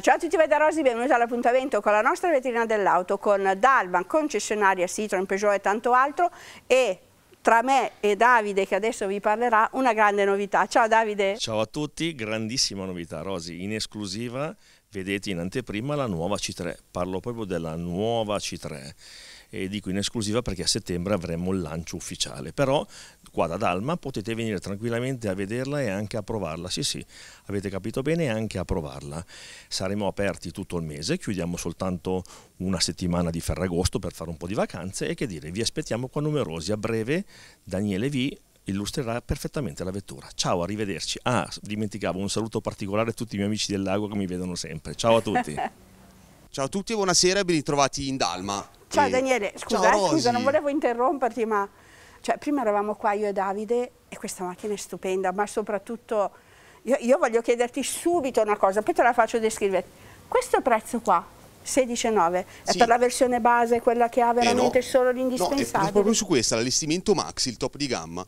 ciao a tutti da Rosi, benvenuti all'appuntamento con la nostra vetrina dell'auto con Dalban, concessionaria Citroen, Peugeot e tanto altro e tra me e Davide che adesso vi parlerà una grande novità. Ciao Davide! Ciao a tutti, grandissima novità Rosi, in esclusiva vedete in anteprima la nuova C3, parlo proprio della nuova C3 e dico in esclusiva perché a settembre avremo il lancio ufficiale, però qua da Dalma potete venire tranquillamente a vederla e anche a provarla, sì sì, avete capito bene, anche a provarla. Saremo aperti tutto il mese, chiudiamo soltanto una settimana di Ferragosto per fare un po' di vacanze e che dire, vi aspettiamo qua numerosi, a breve Daniele Vi illustrerà perfettamente la vettura. Ciao, arrivederci. Ah, dimenticavo un saluto particolare a tutti i miei amici del lago che mi vedono sempre. Ciao a tutti. Ciao a tutti e buonasera ben ritrovati in Dalma. Ciao e... Daniele, scusa, Ciao, scusa, eh, non volevo interromperti, ma cioè, prima eravamo qua io e Davide e questa macchina è stupenda, ma soprattutto io, io voglio chiederti subito una cosa, poi te la faccio descrivere. Questo prezzo qua, 16,9 sì. è per la versione base quella che ha veramente eh no. solo l'indispensabile no, proprio su questa l'allestimento max il top di gamma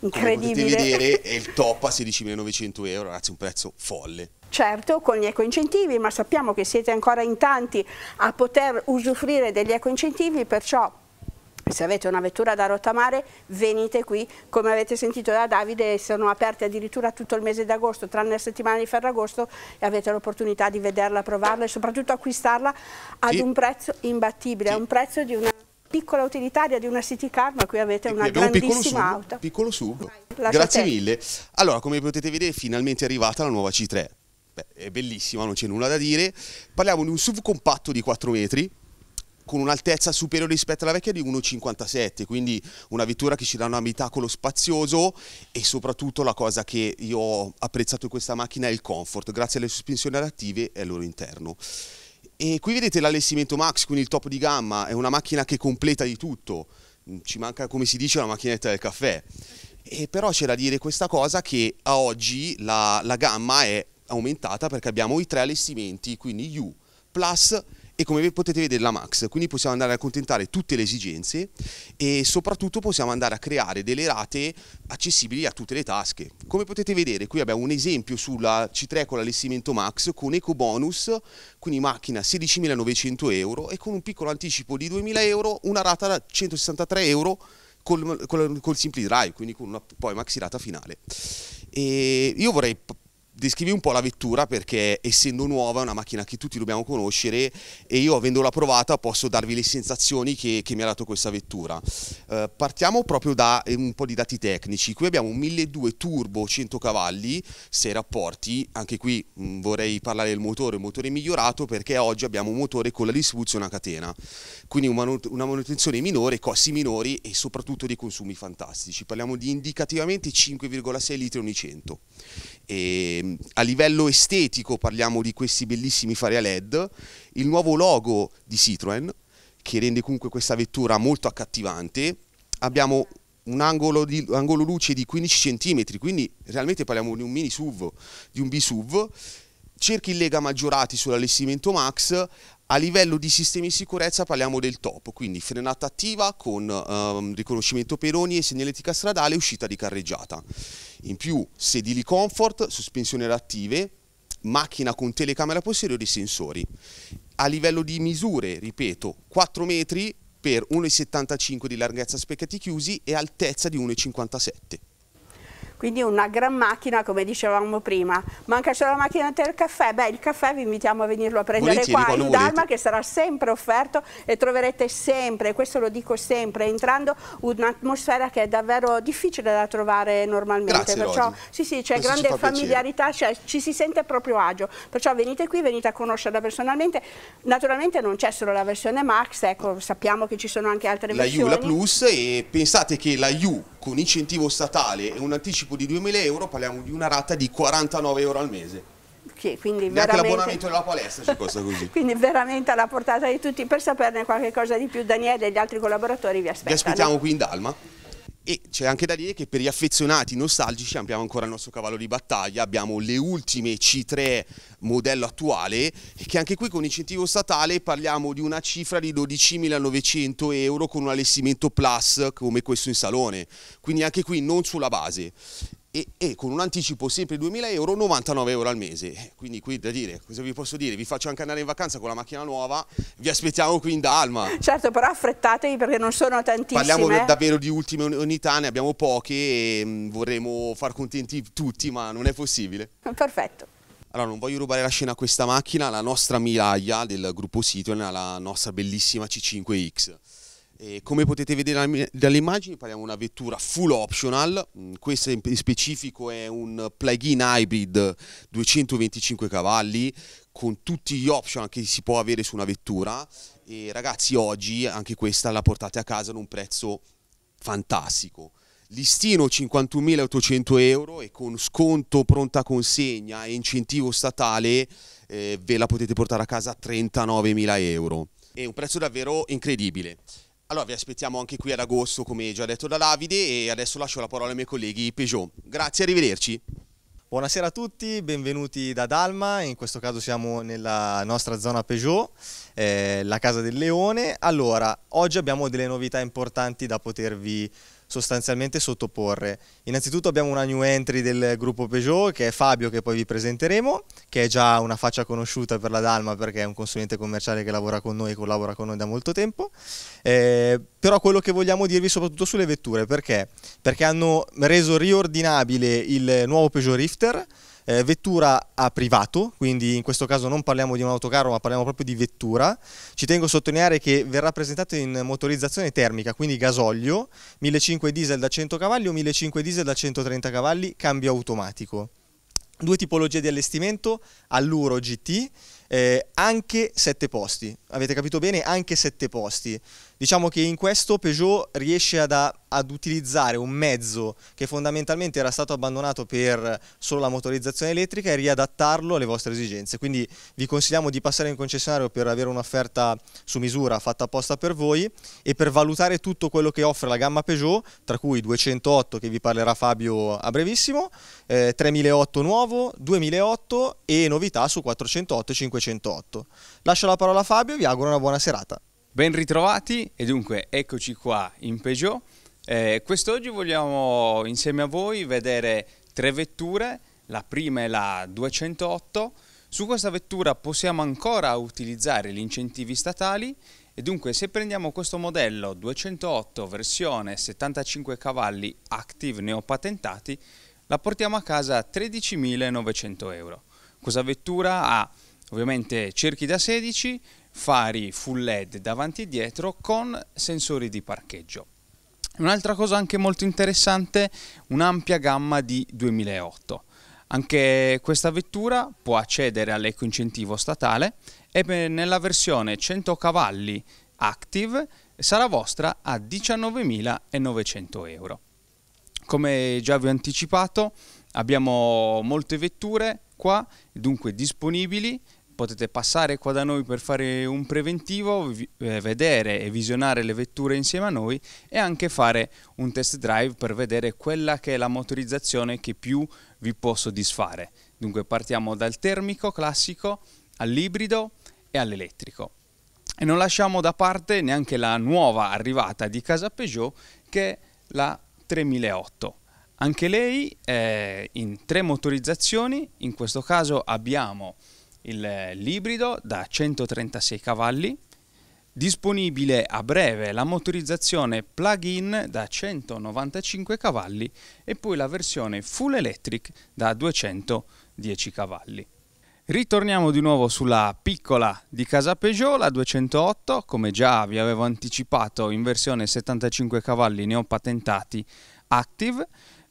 Incredibile. vedere è il top a 16.900 euro, ragazzi, un prezzo folle. Certo, con gli ecoincentivi, ma sappiamo che siete ancora in tanti a poter usufruire degli ecoincentivi, perciò se avete una vettura da rottamare venite qui, come avete sentito da Davide sono aperte addirittura tutto il mese d'agosto tranne la settimana di Ferragosto e avete l'opportunità di vederla, provarla e soprattutto acquistarla ad sì. un prezzo imbattibile, sì. a un prezzo di una piccola utilitaria di una City Car, ma qui avete una grandissima un auto. Piccolo sub. Grazie mille. Allora, come potete vedere, finalmente è arrivata la nuova C3. Beh, è bellissima, non c'è nulla da dire. Parliamo di un sub compatto di 4 metri con un'altezza superiore rispetto alla vecchia di 1,57, quindi una vettura che ci dà un abitacolo spazioso e soprattutto la cosa che io ho apprezzato in questa macchina è il comfort, grazie alle sospensioni adattive e al loro interno. E qui vedete l'allestimento Max, quindi il top di gamma, è una macchina che completa di tutto, mm, ci manca come si dice la macchinetta del caffè. E però c'è da dire questa cosa che a oggi la, la gamma è aumentata perché abbiamo i tre allestimenti, quindi U, Plus e come potete vedere la max, quindi possiamo andare a accontentare tutte le esigenze e soprattutto possiamo andare a creare delle rate accessibili a tutte le tasche. Come potete vedere qui abbiamo un esempio sulla C3 con l'allestimento max con eco bonus, quindi macchina 16.900 euro e con un piccolo anticipo di 2.000 euro una rata da 163 euro col, col, col Simpli Drive, quindi con una poi maxi rata finale. E io vorrei descrivi un po' la vettura perché essendo nuova è una macchina che tutti dobbiamo conoscere e io avendola provata posso darvi le sensazioni che, che mi ha dato questa vettura. Eh, partiamo proprio da eh, un po' di dati tecnici, qui abbiamo un 1200 turbo 100 cavalli, 6 rapporti, anche qui mh, mm, vorrei parlare del motore, il motore migliorato perché oggi abbiamo un motore con la distribuzione a catena, quindi una, manutenzione minore, costi minori e soprattutto dei consumi fantastici, parliamo di indicativamente 5,6 litri ogni 100. E, a livello estetico parliamo di questi bellissimi fari a LED, il nuovo logo di Citroën che rende comunque questa vettura molto accattivante, abbiamo un angolo, di, angolo luce di 15 cm, quindi realmente parliamo di un mini SUV, di un B-SUV, cerchi in lega maggiorati sull'allestimento Max, a livello di sistemi di sicurezza parliamo del top, quindi frenata attiva con ehm, riconoscimento peroni e segnaletica stradale e uscita di carreggiata. In più sedili comfort, sospensioni reattive, macchina con telecamera posteriore e sensori. A livello di misure, ripeto, 4 metri per 1,75 di larghezza specchiati chiusi e altezza di 1,57 quindi una gran macchina come dicevamo prima. Manca solo la macchina del caffè, beh il caffè vi invitiamo a venirlo a prendere Volentieri, qua in Dalma che sarà sempre offerto e troverete sempre, questo lo dico sempre, entrando un'atmosfera che è davvero difficile da trovare normalmente, Grazie, perciò sì sì c'è grande familiarità, cioè, ci si sente proprio agio, perciò venite qui, venite a conoscerla personalmente, naturalmente non c'è solo la versione Max, ecco sappiamo che ci sono anche altre la versioni. La U, la Plus e pensate che la U con incentivo statale e un anticipo di 2.000 euro parliamo di una rata di 49 euro al mese. Sì, quindi Neanche l'abbonamento della palestra ci costa così. quindi veramente alla portata di tutti. Per saperne qualche cosa di più Daniele e gli altri collaboratori vi aspettano. Vi aspettiamo qui in Dalma. E c'è anche da dire che per gli affezionati nostalgici abbiamo ancora il nostro cavallo di battaglia, abbiamo le ultime C3 modello attuale, che anche qui con incentivo statale parliamo di una cifra di 12.900 euro con un allestimento plus come questo in salone, quindi anche qui non sulla base e, e, con un anticipo sempre 2000 euro 99 euro al mese quindi qui da dire cosa vi posso dire vi faccio anche andare in vacanza con la macchina nuova vi aspettiamo qui in Dalma certo però affrettatevi perché non sono tantissime parliamo davvero di ultime unità ne abbiamo poche e mm, vorremmo far contenti tutti ma non è possibile perfetto allora, non voglio rubare la scena a questa macchina, la nostra miraglia del gruppo Citroen, la nostra bellissima C5X. E come potete vedere dalle immagini parliamo di una vettura full optional, mm, questa in specifico è un plug-in hybrid 225 cavalli con tutti gli option che si può avere su una vettura e ragazzi oggi anche questa la portate a casa ad un prezzo fantastico. Listino 51.800 euro e con sconto pronta consegna e incentivo statale eh, ve la potete portare a casa a 39.000 euro. È un prezzo davvero incredibile. Allora vi aspettiamo anche qui ad agosto, come già detto da Davide, e adesso lascio la parola ai miei colleghi Peugeot. Grazie, arrivederci. Buonasera a tutti, benvenuti da Dalma, in questo caso siamo nella nostra zona Peugeot, eh, la Casa del Leone. Allora, oggi abbiamo delle novità importanti da potervi sostanzialmente sottoporre. Innanzitutto abbiamo una new entry del gruppo Peugeot che è Fabio che poi vi presenteremo, che è già una faccia conosciuta per la Dalma perché è un consulente commerciale che lavora con noi e collabora con noi da molto tempo. Eh, però quello che vogliamo dirvi soprattutto sulle vetture perché? Perché hanno reso riordinabile il nuovo Peugeot Rifter eh, vettura a privato, quindi in questo caso non parliamo di un autocarro ma parliamo proprio di vettura. Ci tengo a sottolineare che verrà presentato in motorizzazione termica, quindi gasolio, 1.500 diesel da 100 cavalli o 1.500 diesel da 130 cavalli, cambio automatico. Due tipologie di allestimento, alluro GT eh, anche 7 posti. Avete capito bene? Anche 7 posti. Diciamo che in questo Peugeot riesce ad, ad, utilizzare un mezzo che fondamentalmente era stato abbandonato per solo la motorizzazione elettrica e riadattarlo alle vostre esigenze. Quindi vi consigliamo di passare in concessionario per avere un'offerta su misura fatta apposta per voi e per valutare tutto quello che offre la gamma Peugeot, tra cui 208 che vi parlerà Fabio a brevissimo, eh, 3008 nuovo, 2008 e novità su 408 e 500. 508. Lascio la parola a Fabio e vi auguro una buona serata. Ben ritrovati e dunque eccoci qua in Peugeot. Eh, quest'oggi vogliamo insieme a voi vedere tre vetture, la prima è la 208. Su questa vettura possiamo ancora utilizzare gli incentivi statali e dunque se prendiamo questo modello 208 versione 75 cavalli Active neopatentati la portiamo a casa a 13.900 euro. Questa vettura ha ovviamente cerchi da 16, fari full LED davanti e dietro con sensori di parcheggio. Un'altra cosa anche molto interessante, un'ampia gamma di 2008. Anche questa vettura può accedere all'eco incentivo statale e nella versione 100 cavalli Active sarà vostra a 19.900 euro. Come già vi ho anticipato abbiamo molte vetture qua dunque disponibili potete passare qua da noi per fare un preventivo, eh, vedere e visionare le vetture insieme a noi e anche fare un test drive per vedere quella che è la motorizzazione che più vi può soddisfare. Dunque partiamo dal termico classico all'ibrido e all'elettrico. E non lasciamo da parte neanche la nuova arrivata di casa Peugeot che è la 3008. Anche lei è in tre motorizzazioni, in questo caso abbiamo il l'ibrido da 136 cavalli, disponibile a breve la motorizzazione plug-in da 195 cavalli e poi la versione full electric da 210 cavalli. Ritorniamo di nuovo sulla piccola di casa Peugeot, la 208, come già vi avevo anticipato in versione 75 cavalli ne ho patentati Active,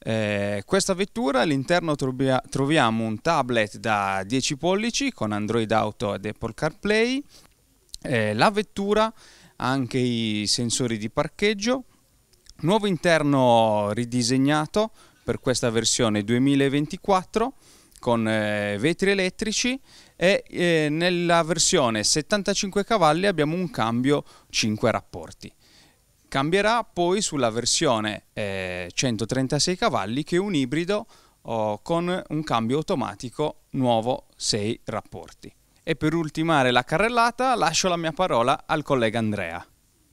eh, questa vettura all'interno trobia- troviamo un tablet da 10 pollici con Android Auto ed Apple CarPlay. Eh, la vettura ha anche i sensori di parcheggio. Nuovo interno ridisegnato per questa versione 2024 con eh, vetri elettrici e eh, nella versione 75 cavalli abbiamo un cambio 5 rapporti. Cambierà poi sulla versione eh, 136 cavalli che è un ibrido oh, con un cambio automatico nuovo 6 rapporti. E per ultimare la carrellata lascio la mia parola al collega Andrea.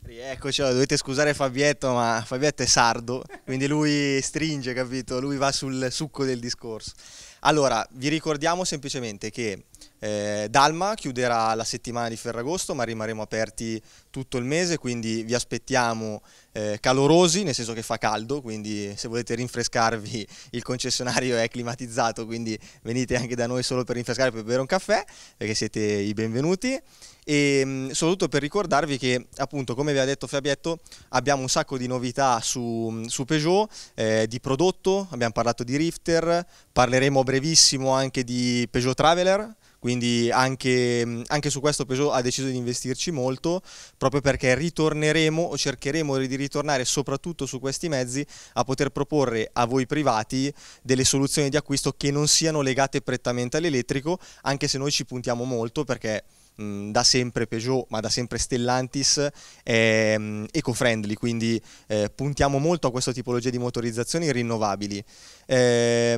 Eccoci, cioè, dovete scusare Fabietto, ma Fabietto è sardo, quindi lui stringe, capito? Lui va sul succo del discorso. Allora, vi ricordiamo semplicemente che eh, Dalma chiuderà la settimana di Ferragosto, ma rimarremo aperti tutto il mese, quindi vi aspettiamo eh, calorosi, nel senso che fa caldo, quindi se volete rinfrescarvi il concessionario è climatizzato, quindi venite anche da noi solo per rinfrescarvi per bere un caffè, perché siete i benvenuti. E ehm, mh, soprattutto per ricordarvi che, appunto, come vi ha detto Fabietto, abbiamo un sacco di novità su, su Peugeot, eh, di prodotto, abbiamo parlato di Rifter, parleremo brevissimo anche di Peugeot Traveler quindi anche, mm, anche, su questo Peugeot ha deciso di investirci molto proprio perché ritorneremo o cercheremo di ritornare soprattutto su questi mezzi a poter proporre a voi privati delle soluzioni di acquisto che non siano legate prettamente all'elettrico anche se noi ci puntiamo molto perché da sempre Peugeot, ma da sempre Stellantis, è ehm, eco-friendly, quindi eh, puntiamo molto a questa tipologia di motorizzazioni rinnovabili. Eh,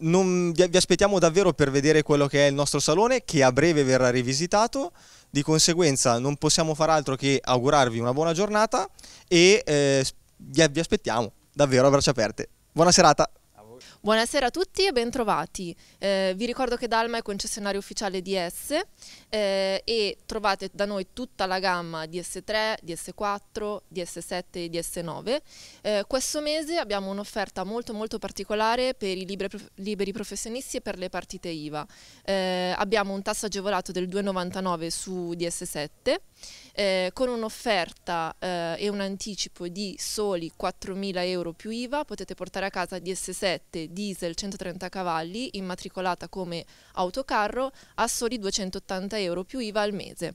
non, vi, vi aspettiamo davvero per vedere quello che è il nostro salone, che a breve verrà rivisitato. Di conseguenza non possiamo far altro che augurarvi una buona giornata e eh, vi aspettiamo davvero a braccia aperte. Buona serata! Buonasera a tutti e bentrovati. Eh, vi ricordo che Dalma è concessionario ufficiale di S eh, e trovate da noi tutta la gamma DS3, DS4, DS7 e DS9. Eh, questo mese abbiamo un'offerta molto molto particolare per i liberi, liberi professionisti e per le partite IVA. Eh, abbiamo un tasso agevolato del 2,99 su DS7 eh, con un'offerta eh, e un anticipo di soli 4.000 euro più IVA potete portare a casa DS7 diesel 130 cavalli immatricolata come autocarro a soli 280 euro più IVA al mese.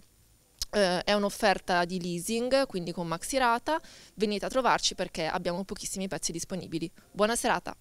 Eh, è un'offerta di leasing, quindi con maxi rata, venite a trovarci perché abbiamo pochissimi pezzi disponibili. Buona serata!